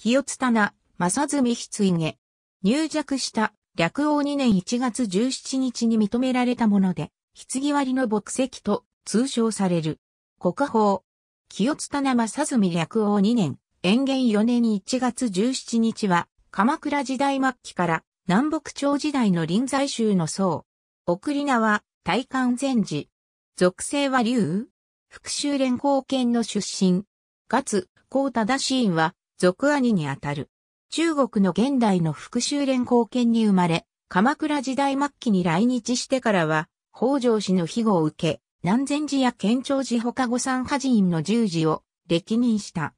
清津棚、正澄筆家。入弱した、略王2年1月17日に認められたもので、棺割の墨跡と通称される。国宝。清津棚正澄略王2年、延元4年1月17日は、鎌倉時代末期から南北朝時代の臨済宗の僧。送り名は、大観禅寺。属性は竜福州連合圏の出身。かつ、高忠志院は、俗兄にあたる。中国の現代の復讐連合権に生まれ、鎌倉時代末期に来日してからは、北条氏の庇護を受け、南禅寺や県庁寺他御三派寺院の十字を歴任した。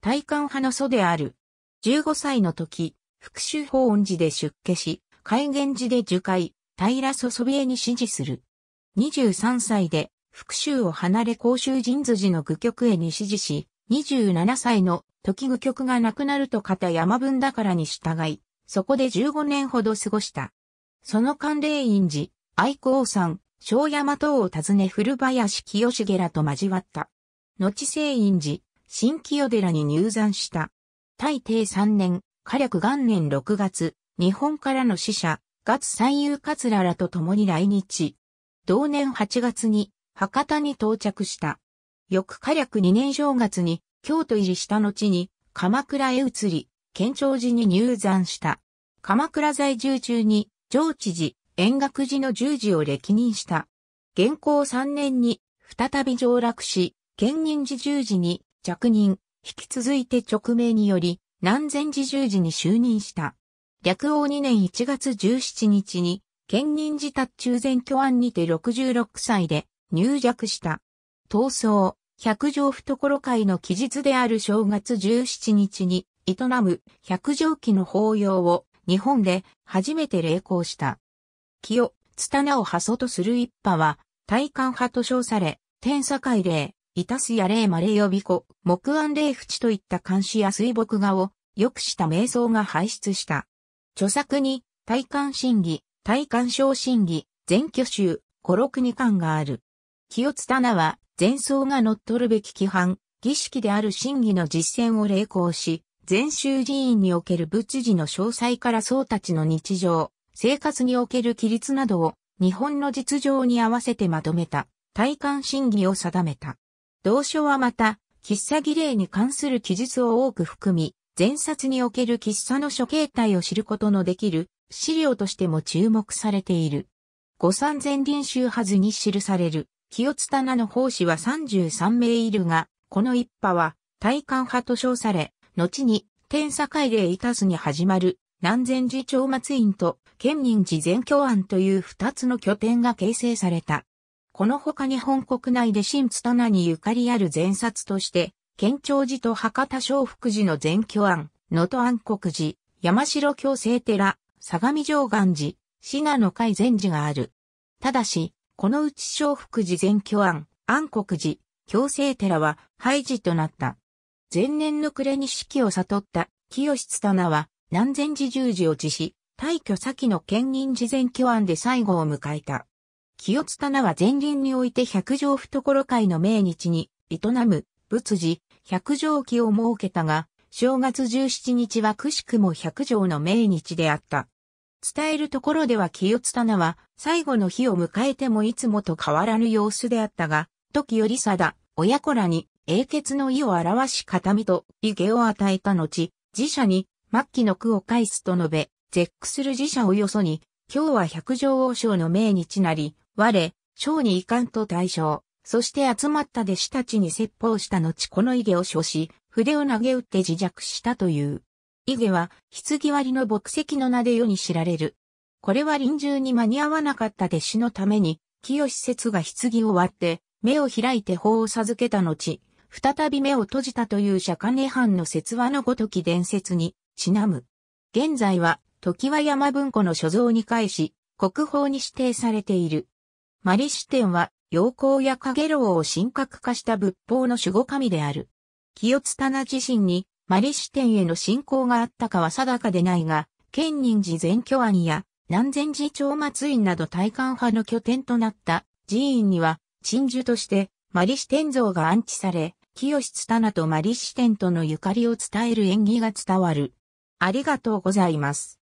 大官派の祖である。15歳の時、復讐法恩寺で出家し、開元寺で受戒、平祖祖えに支持する。23歳で、復讐を離れ甲州神寺の愚局へに支持し、27歳の時具局がなくなると片山分だからに従い、そこで15年ほど過ごした。その関連院寺、愛好山、小山等を訪ね古林清重らと交わった。後聖院寺、新清寺に入山した。大帝3年、火力元年6月、日本からの死者、月三遊桂らと共に来日。同年8月に、博多に到着した。翌火力2年正月に、京都入りした後に鎌倉へ移り、県庁寺に入山した。鎌倉在住中に上知事、円楽寺の十字を歴任した。現行三年に再び上落し、県人寺十字に着任、引き続いて直命により、南禅寺十字に就任した。略王二年一月十七日に、県人寺達中禅居案にて66歳で入弱した。闘争、百条懐会の期日である正月17日に営む百条期の法要を日本で初めて励行した。清、つたなを派祖とする一派は、大観派と称され、天下会霊、いたすや霊魔霊予備庫、木安霊淵といった監視や水墨画を、良くした瞑想が排出した。著作に、大観審議、大観賞審議、全挙集、五六二巻がある。清津棚は、前奏が乗っ取るべき規範、儀式である真偽の実践を励行し、禅宗寺院における仏事の詳細から僧たちの日常、生活における規律などを日本の実情に合わせてまとめた、体感真偽を定めた。同書はまた、喫茶儀礼に関する記述を多く含み、前冊における喫茶の諸形態を知ることのできる資料としても注目されている。五三前臨集はずに記される。清津棚の奉仕は33名いるが、この一派は、大官派と称され、後に、天下会令いたすに始まる、南禅寺長末院と、県民寺全教案という二つの拠点が形成された。この他日本国内で新津棚にゆかりある前札として、県庁寺と博多小福寺の全教案、能登安国寺、山城京成寺、相模城岩寺、信濃海禅寺がある。ただし、このうち小福寺全居庵、安国寺、強制寺は廃寺となった。前年の暮れに四季を悟った清津棚は南禅寺十字を辞し、退去先の県人寺全居庵で最後を迎えた。清津棚は前輪において百条懐会の命日に営む仏寺、百条期を設けたが、正月十七日はくしくも百条の命日であった。伝えるところでは清津棚は最後の日を迎えてもいつもと変わらぬ様子であったが、時よりだ、親子らに英傑の意を表し形見と意気を与えた後、自社に末期の句を返すと述べ、絶句する自社をよそに、今日は百条王将の命にちなり、我、将に遺憾と対象。そして集まった弟子たちに説法した後この意気を処し、筆を投げ打って自弱したという。意気は、棺割りの牧石の名で世に知られる。これは臨終に間に合わなかった弟子のために、清施設が棺を割って、目を開いて法を授けた後、再び目を閉じたという釈迦涅槃の説話のごとき伝説に、ちなむ。現在は、時は山文庫の所蔵に返し、国宝に指定されている。マリ支店は、陽光や影楼を神格化した仏法の守護神である。清津棚自身に、マリ支店への信仰があったかは定かでないが、建仁寺全巨案や、南禅寺町松院など大観派の拠点となった寺院には、鎮守として、マリシ天像が安置され、清津棚とマリシ天とのゆかりを伝える縁起が伝わる。ありがとうございます。